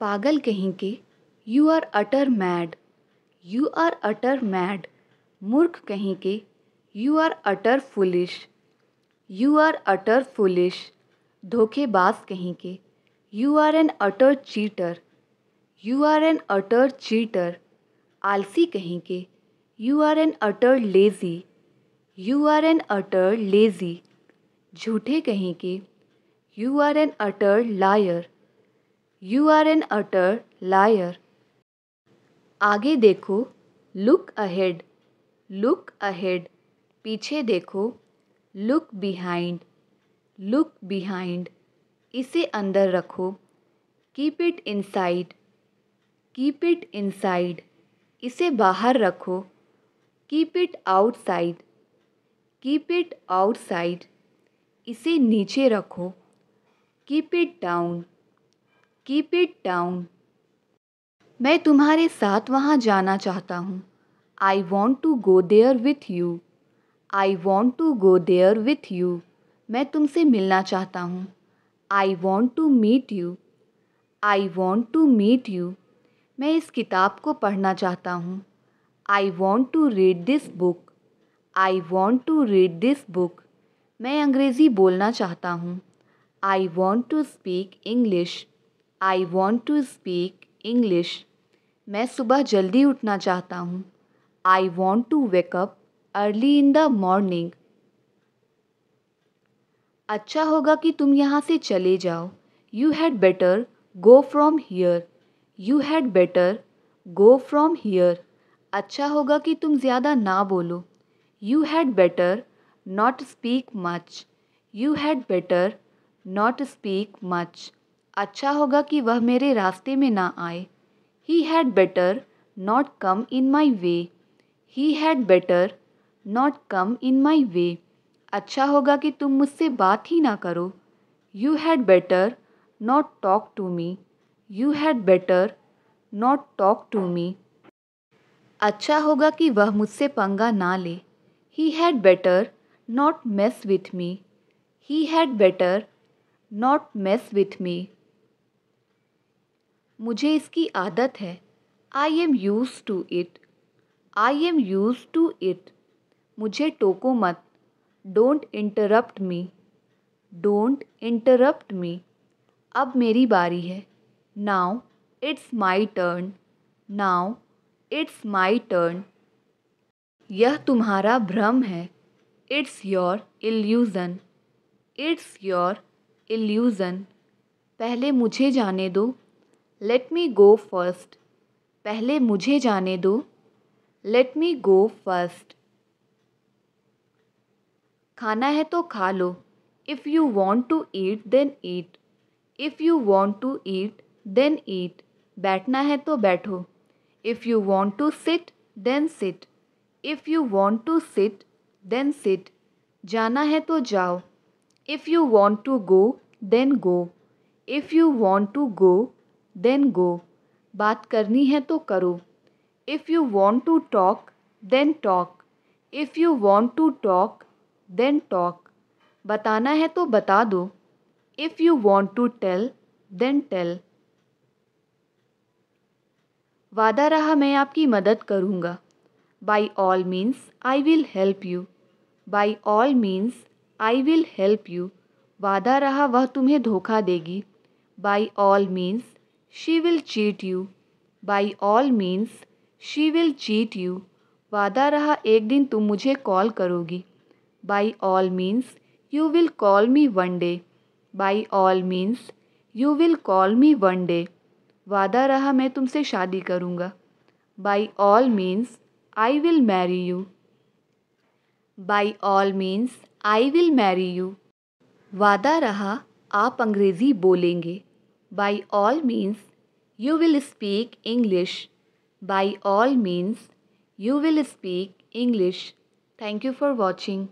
पागल के you are utter mad you are utter mad मूर्ख के you are utter foolish you are utter foolish धोखेबाज के you are an utter cheater you are an utter cheater आलसी के you are an utter lazy you are an utter lazy झूठे के you are an utter liar you are an utter liar आगे देखो look ahead look ahead पीछे देखो look behind look behind इसे अंदर रखो keep it inside keep it inside इसे बाहर रखो keep it outside keep it outside इसे नीचे रखो keep it down keep it down मैं तुम्हारे साथ वहाँ जाना चाहता हूँ I want to go there with you I want to go there with you मैं तुमसे मिलना चाहता हूँ I want to meet you I want to meet you मैं इस किताब को पढ़ना चाहता हूँ I want to read this book I want to read this book मैं अंग्रेज़ी बोलना चाहता हूँ I want to speak English I want to speak English मैं सुबह जल्दी उठना चाहता हूँ I want to wake up early in the morning अच्छा होगा कि तुम यहाँ से चले जाओ you had better go from here you had better go from here अच्छा होगा कि तुम ज़्यादा ना बोलो you had better not speak much you had better not speak much अच्छा होगा कि वह मेरे रास्ते में ना आए he had better not come in my way he had better not come in my way अच्छा होगा कि तुम मुझसे बात ही ना करो you had better not talk to me you had better not talk to me अच्छा होगा कि वह मुझसे पंगा ना ले he had better not mess with me he had better not mess with me मुझे इसकी आदत है I am use to it I am use to it मुझे टोको मत don't interrupt me don't interrupt me अब मेरी बारी है now it's my turn now it's my turn यह तुम्हारा भ्रम है it's your illusion it's your illusion पहले मुझे जाने दो लेट मी गो फर्स्ट पहले मुझे जाने दो लेट मी गो फर्स्ट खाना है तो खा लो if you want to eat then eat if you want to eat then eat बैठना है तो बैठो if you want to sit then sit if you want to sit then sit जाना है तो जाओ if you want to go then go if you want to go then go बात करनी है तो करो if you want to talk then talk if you want to talk then talk बताना है तो बता दो if you want to tell then tell वादा रहा मैं आपकी मदद करूँगा by all means I will help you by all means I will help you वादा रहा वह तुम्हें धोखा देगी by all means she will cheat you by all means she will cheat you वादा रहा एक दिन तुम मुझे कॉल करोगी by all means you will call me one day by all means you will call me one day वादा रहा मैं तुमसे शादी करूँगा by all means I will marry you by all means I will marry you वादा रहा आप अंग्रेज़ी बोलेंगे by all means you will speak English. By all means you will speak English. Thank you for watching.